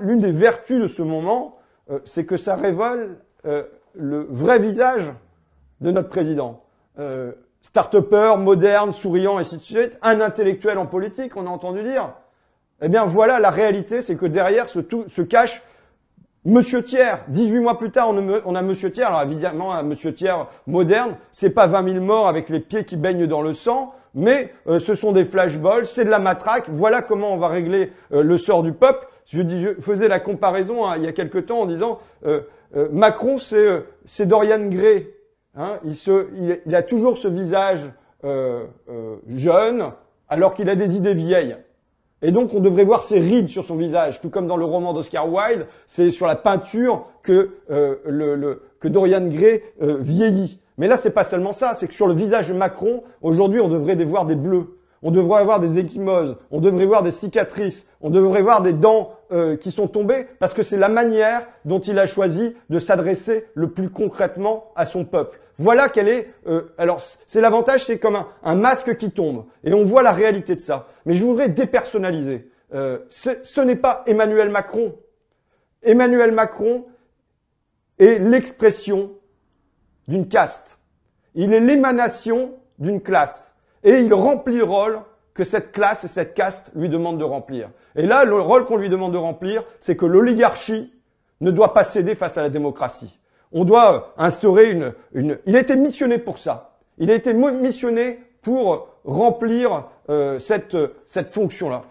l'une des vertus de ce moment, euh, c'est que ça révèle euh, le vrai visage de notre président. Euh, start-upper, moderne, souriant, et ainsi de suite, un intellectuel en politique, on a entendu dire. Eh bien voilà, la réalité, c'est que derrière se, cache Monsieur Thiers, 18 mois plus tard, on a Monsieur Thiers. Alors évidemment, un Monsieur Thiers moderne, c'est pas vingt 000 morts avec les pieds qui baignent dans le sang, mais ce sont des flashballs, c'est de la matraque. Voilà comment on va régler le sort du peuple. Je, faisais la comparaison hein, il y a quelque temps en disant euh, euh, Macron, euh, c'est Dorian Gray. Hein. il, a toujours ce visage jeune, alors qu'il a des idées vieilles. Et donc on devrait voir ses rides sur son visage, tout comme dans le roman d'Oscar Wilde, c'est sur la peinture que, le, que Dorian Gray vieillit. Mais là, c'est pas seulement ça, c'est que sur le visage de Macron, aujourd'hui, on devrait voir des bleus on devrait avoir des échymoses, on devrait voir des cicatrices, on devrait voir des dents euh, qui sont tombées, parce que c'est la manière dont il a choisi de s'adresser le plus concrètement à son peuple. Voilà quel est. Euh, alors, c'est l'avantage, c'est comme un, masque qui tombe, et on voit la réalité de ça. Mais je voudrais dépersonnaliser. Euh, ce n'est pas Emmanuel Macron. Emmanuel Macron est l'expression d'une caste. Il est l'émanation d'une classe et il remplit le rôle que cette classe et cette caste lui demandent de remplir. Et là, le rôle qu'on lui demande de remplir, c'est que l'oligarchie ne doit pas céder face à la démocratie. On doit instaurer une, Il a été missionné pour ça. Il a été missionné pour remplir euh, cette, cette fonction-là.